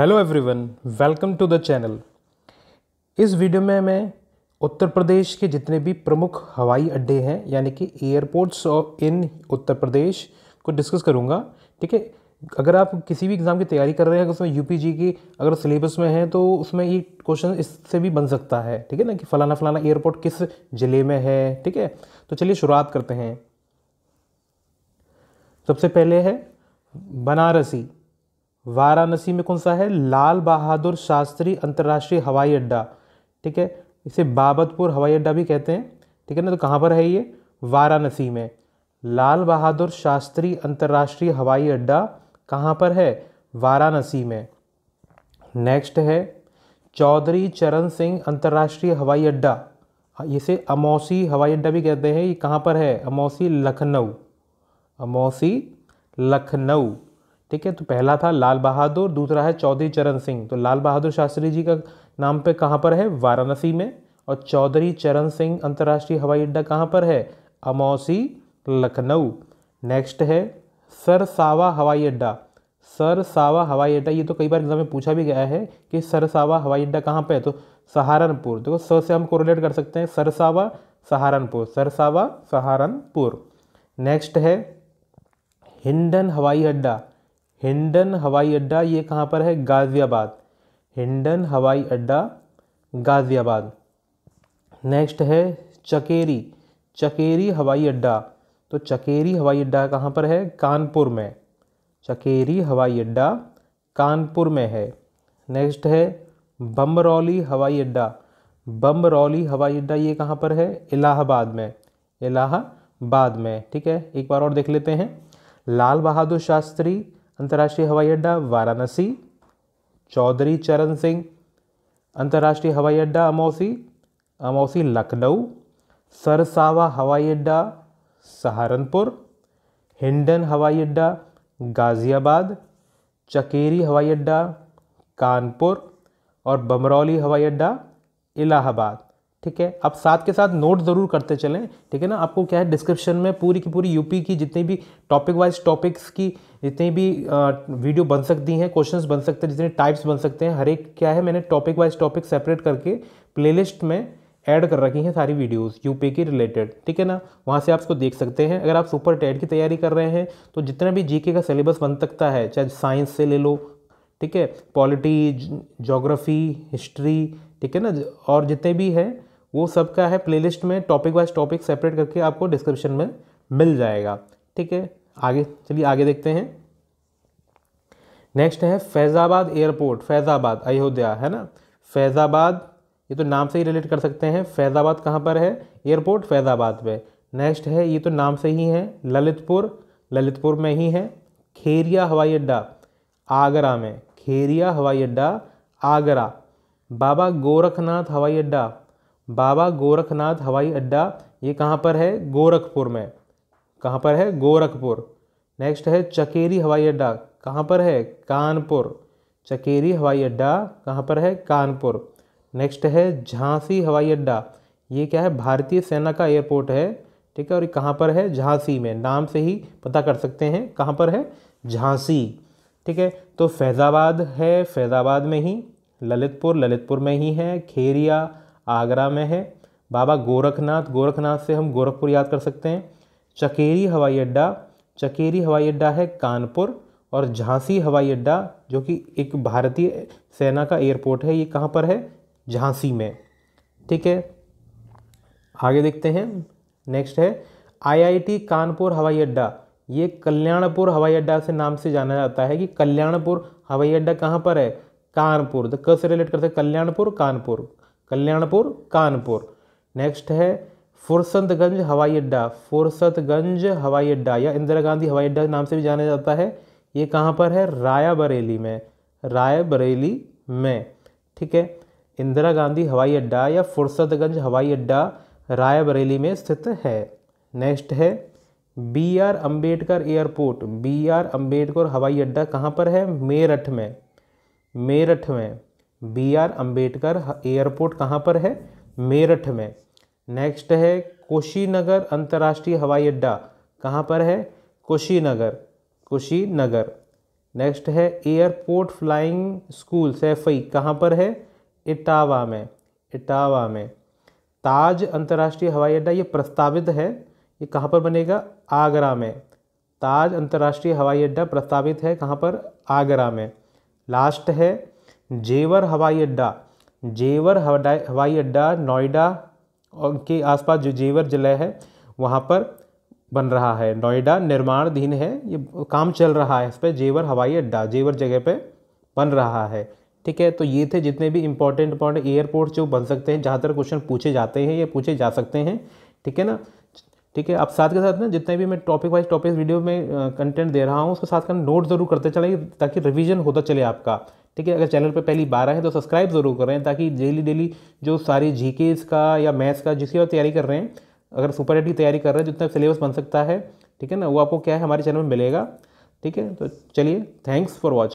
hello everyone welcome to the channel इस video में मैं उत्तर प्रदेश के जितने भी प्रमुख हवाई अड्डे हैं यानी कि एयरपोर्ट्स ऑफ इन उत्तर प्रदेश को डिस्कस करूंगा ठीक है अगर आप किसी भी एग्ज़ाम की तैयारी कर रहे हैं उसमें यूपीजी जी की अगर सिलेबस में है तो उसमें ये क्वेश्चन इससे भी बन सकता है ठीक है ना कि फ़लाना फ़लाना एयरपोर्ट किस ज़िले में है ठीक है तो चलिए शुरुआत करते हैं सबसे पहले है बनारसी वाराणसी में कौन सा है लाल बहादुर शास्त्री अंतर्राष्ट्रीय हवाई अड्डा ठीक है इसे बाबतपुर हवाई अड्डा भी कहते हैं ठीक है ना तो कहाँ पर है ये वाराणसी में लाल बहादुर शास्त्री अंतर्राष्ट्रीय हवाई अड्डा कहाँ पर है वाराणसी में नेक्स्ट है चौधरी चरण सिंह अंतर्राष्ट्रीय हवाई अड्डा हाँ, इसे अमौसी हवाई अड्डा भी कहते हैं ये कहाँ पर है अमौसी लखनऊ अमौसी लखनऊ ठीक है तो पहला था लाल बहादुर दूसरा है चौधरी चरण सिंह तो लाल बहादुर शास्त्री जी का नाम पे कहाँ पर है वाराणसी में और चौधरी चरण सिंह अंतर्राष्ट्रीय हवाई अड्डा कहाँ पर है अमौसी लखनऊ नेक्स्ट है सरसावा हवाई अड्डा सरसावा हवाई अड्डा ये तो कई बार एग्जाम में पूछा भी गया है कि सरसावा हवाई अड्डा कहाँ पर है तो सहारनपुर देखो तो सर से हम कोरिलेट कर सकते हैं सरसावा सहारनपुर सरसावा सहारनपुर नेक्स्ट है हिंडन हवाई अड्डा हिंडन हवाई अड्डा ये कहाँ पर है गाज़ियाबाद हिंडन हवाई अड्डा गाज़ियाबाद नेक्स्ट है चकेरी चकेरी हवाई अड्डा तो चकेरी हवाई अड्डा कहाँ पर है कानपुर में चकेरी हवाई अड्डा कानपुर में है नेक्स्ट है बम्बरौली हवाई अड्डा बम्बरौली हवाई अड्डा ये कहाँ पर है इलाहाबाद में इलाहाबाद में ठीक है एक बार और देख लेते हैं लाल बहादुर शास्त्री अंतर्राष्ट्रीय हवाई अड्डा वाराणसी चौधरी चरण सिंह अंतर्राष्ट्रीय हवाई अड्डा अमौसी अमौसी लखनऊ सरसावा हवाई अड्डा सहारनपुर हिंडन हवाई अड्डा गाज़ियाबाद चकेरी हवाई अड्डा कानपुर और बमरौली हवाई अड्डा इलाहाबाद ठीक है आप साथ के साथ नोट ज़रूर करते चलें ठीक है ना आपको क्या है डिस्क्रिप्शन में पूरी की पूरी यूपी की जितनी भी टॉपिक वाइज टॉपिक्स की जितनी भी वीडियो बन सकती हैं क्वेश्चंस बन सकते हैं जितने टाइप्स बन सकते हैं हर एक क्या है मैंने टॉपिक वाइज टॉपिक सेपरेट करके प्लेलिस्ट में ऐड कर रखी हैं सारी वीडियोज़ यूपी की रिलेटेड ठीक है ना वहाँ से आप इसको देख सकते हैं अगर आप सुपर टेट की तैयारी कर रहे हैं तो जितना भी जी का सिलेबस बन सकता है चाहे साइंस से ले लो ठीक है पॉलिटी जोग्राफी हिस्ट्री ठीक है ना और जितने भी हैं वो सब का है प्लेलिस्ट में टॉपिक वाइज टॉपिक सेपरेट करके आपको डिस्क्रिप्शन में मिल जाएगा ठीक है आगे चलिए आगे देखते हैं नेक्स्ट है फैज़ाबाद एयरपोर्ट फैज़ाबाद अयोध्या है ना फैज़ाबाद ये तो नाम से ही रिलेट कर सकते हैं फैज़ाबाद कहाँ पर है एयरपोर्ट फैज़ाबाद पे नेक्स्ट है ये तो नाम से ही है ललितपुर ललितपुर में ही है खेरिया हवाई अड्डा आगरा में खेरिया हवाई अड्डा आगरा बाबा गोरखनाथ हवाई अड्डा बाबा गोरखनाथ हवाई अड्डा ये कहाँ पर है गोरखपुर में कहाँ पर है गोरखपुर नेक्स्ट है चकेरी हवाई अड्डा कहाँ पर है कानपुर चकेरी हवाई अड्डा कहाँ पर है कानपुर नेक्स्ट है झांसी हवाई अड्डा ये क्या है भारतीय सेना का एयरपोर्ट है ठीक है और कहाँ पर है झांसी में नाम से ही पता कर सकते हैं कहाँ पर है झांसी ठीक है तो फैज़ाबाद है फैज़ाबाद में ही ललितपुर ललितपुर में ही है खेरिया आगरा में है बाबा गोरखनाथ गोरखनाथ से हम गोरखपुर याद कर सकते हैं चकेरी हवाई अड्डा चकेरी हवाई अड्डा है कानपुर और झांसी हवाई अड्डा जो कि एक भारतीय सेना का एयरपोर्ट है ये कहाँ पर है झांसी में ठीक है आगे देखते हैं नेक्स्ट है आईआईटी कानपुर हवाई अड्डा ये कल्याणपुर हवाई अड्डा से नाम से जाना जाता है कि कल्याणपुर हवाई अड्डा कहाँ पर है कानपुर तो क से रिलेट करते हैं कल्याणपुर कानपुर कल्याणपुर कानपुर नेक्स्ट है फुरसतगंज हवाई अड्डा फुरसतगंज हवाई अड्डा या इंदिरा गांधी हवाई अड्डा नाम से भी जाना जाता है ये कहाँ पर है राय बरेली में राय बरेली में ठीक है इंदिरा गांधी हवाई अड्डा या फुरसतगंज हवाई अड्डा राय बरेली में स्थित है नेक्स्ट है B R Ambedkar airport B R Ambedkar हवाई अड्डा कहाँ पर है मेरठ में मेरठ में बी आर अम्बेडकर एयरपोर्ट कहाँ पर है मेरठ में नेक्स्ट है कुशीनगर अंतर्राष्ट्रीय हवाई अड्डा कहाँ पर है कुशीनगर कुशीनगर नेक्स्ट है एयरपोर्ट फ्लाइंग स्कूल सैफई कहाँ पर है इटावा में इटावा में ताज अंतर्राष्ट्रीय हवाई अड्डा ये प्रस्तावित है ये कहाँ पर बनेगा आगरा में ताज अंतर्राष्ट्रीय हवाई अड्डा प्रस्तावित है कहाँ पर आगरा में लास्ट है जेवर हवाई अड्डा जेवर हवाई अड्डा नोएडा और के आसपास जो जेवर जिला है वहाँ पर बन रहा है नोएडा निर्माणाधीन है ये काम चल रहा है इस पर जेवर हवाई अड्डा जेवर जगह पे बन रहा है ठीक है तो ये थे जितने भी इंपॉर्टेंट पॉइंट एयरपोर्ट जो बन सकते हैं ज़्यादातर क्वेश्चन पूछे जाते हैं या पूछे जा सकते हैं ठीक है ना ठीक है आप साथ के साथ ना जितने भी मैं टॉपिक वाइज टॉपिक वीडियो में कंटेंट दे रहा हूँ उसके साथ का नोट ज़रूर करते चले ताकि रिविज़न होता चले आपका ठीक है अगर चैनल पर पहली बारह आए तो सब्सक्राइब ज़रूर करें ताकि डेली डेली जो सारी जी का या मैथ्स का जिसकी आप तैयारी कर रहे हैं अगर सुपर एट की तैयारी कर रहे हैं जितना तो सिलेबस बन सकता है ठीक है ना वो आपको क्या है हमारे चैनल में मिलेगा ठीक है तो चलिए थैंक्स फॉर वॉचिंग